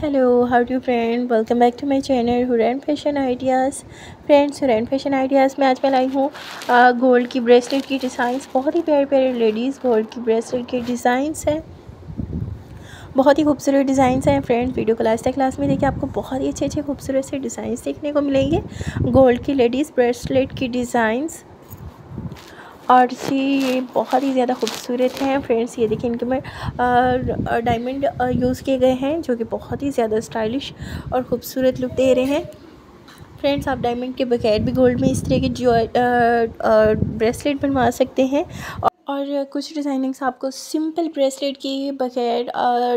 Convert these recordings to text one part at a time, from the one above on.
hello how do friend welcome back to my channel Hurain fashion ideas friends Hurain fashion ideas में आज मैं लाई हूँ gold की ब्रेसलेट की डिज़ाइंस बहुत ही प्यारे प्यारे लेडीज़ गोल्ड की ब्रेसलेट के डिज़ाइंस हैं बहुत ही खूबसूरत डिज़ाइंस हैं फ्रेंड्स वीडियो क्लास है क्लास में देखिए आपको बहुत ही अच्छे अच्छे खूबसूरत से डिज़ाइंस देखने को मिलेंगे गोल्ड की लेडीज़ ब्रेसलेट की डिज़ाइंस और जी ये बहुत ही ज़्यादा खूबसूरत हैं फ्रेंड्स ये देखिए इनके में डायमंड यूज़ किए गए हैं जो कि बहुत ही ज़्यादा स्टाइलिश और ख़ूबसूरत लुक दे रहे हैं फ्रेंड्स आप डायमंड के बगैर भी गोल्ड में इस तरह के जो ब्रेसलेट बनवा सकते हैं और और कुछ डिज़ाइनिंग्स आपको सिंपल ब्रेसलेट की बगैर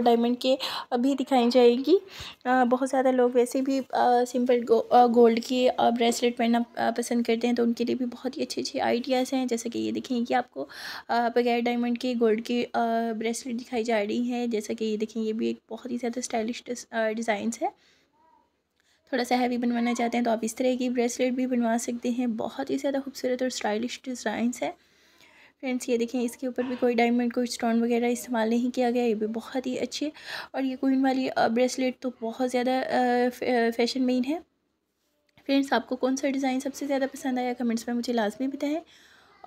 डायमंड के भी दिखाई जाएगी बहुत ज़्यादा लोग वैसे भी सिंपल गो, गोल्ड के ब्रेसलेट पहनना पसंद करते हैं तो उनके लिए भी बहुत ही अच्छे अच्छे आइडियाज़ हैं जैसे कि ये देखें कि आपको बगैर डायमंड के गोल्ड की ब्रेसलेट दिखाई जा रही है जैसा कि ये देखें ये भी एक बहुत ही ज़्यादा स्टाइलिश डिज़ाइंस है थोड़ा सा हैवी बनवाना चाहते हैं तो आप इस तरह की ब्रेसलेट भी बनवा सकते हैं बहुत ही ज़्यादा खूबसूरत और स्टाइलिश डिज़ाइंस है फ्रेंड्स ये देखें इसके ऊपर भी कोई डायमंड कोई स्टोन वगैरह इस्तेमाल नहीं किया गया ये भी बहुत ही अच्छी है और ये कोइन वाली ब्रेसलेट तो बहुत ज़्यादा फैशन मेन है फ्रेंड्स आपको कौन सा डिज़ाइन सबसे ज़्यादा पसंद आया कमेंट्स में मुझे लाजमी बताएं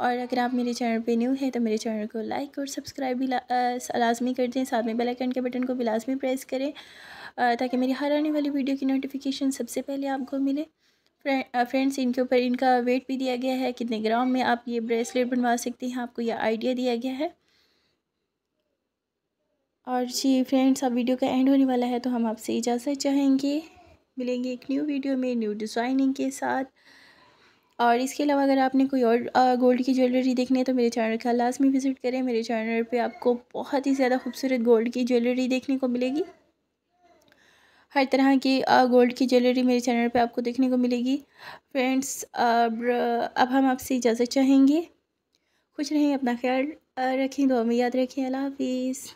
और अगर आप मेरे चैनल पे न्यू हैं तो मेरे चैनल को लाइक और सब्सक्राइब भी ला, लाजमी कर दें साथ में बेल आइकन के बटन को भी लाजमी प्रेस करें ताकि मेरी हर आने वाली वीडियो की नोटिफिकेशन सबसे पहले आपको मिले फ्रेंड्स इनके ऊपर इनका वेट भी दिया गया है कितने ग्राम में आप ये ब्रेसलेट बनवा सकते हैं आपको यह आइडिया दिया गया है और जी फ्रेंड्स अब वीडियो का एंड होने वाला है तो हम आपसे इजाज़त चाहेंगे मिलेंगे एक न्यू वीडियो में न्यू डिज़ाइनिंग के साथ और इसके अलावा अगर आपने कोई और गोल्ड की ज्वेलरी देखनी है तो मेरे चैनल का लाजमी विज़िट करें मेरे चैनल पे आपको बहुत ही ज़्यादा खूबसूरत गोल्ड की ज्वेलरी देखने को मिलेगी हर तरह की गोल्ड की ज्वेलरी मेरे चैनल पे आपको देखने को मिलेगी फ्रेंड्स अब अब हम आपसे इजाज़त चाहेंगे खुश रहें अपना ख्याल रखें दुआ में याद रखें अल्लाह हाफिज़